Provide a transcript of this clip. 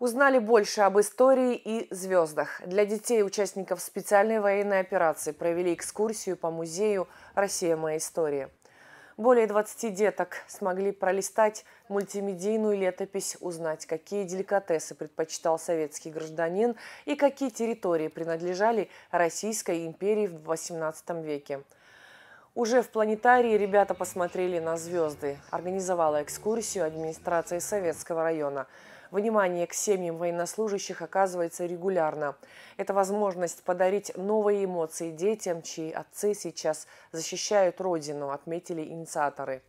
Узнали больше об истории и звездах. Для детей участников специальной военной операции провели экскурсию по музею «Россия. Моя история». Более 20 деток смогли пролистать мультимедийную летопись, узнать, какие деликатесы предпочитал советский гражданин и какие территории принадлежали Российской империи в XVIII веке. Уже в планетарии ребята посмотрели на звезды. Организовала экскурсию администрации Советского района. Внимание к семьям военнослужащих оказывается регулярно. Это возможность подарить новые эмоции детям, чьи отцы сейчас защищают родину, отметили инициаторы.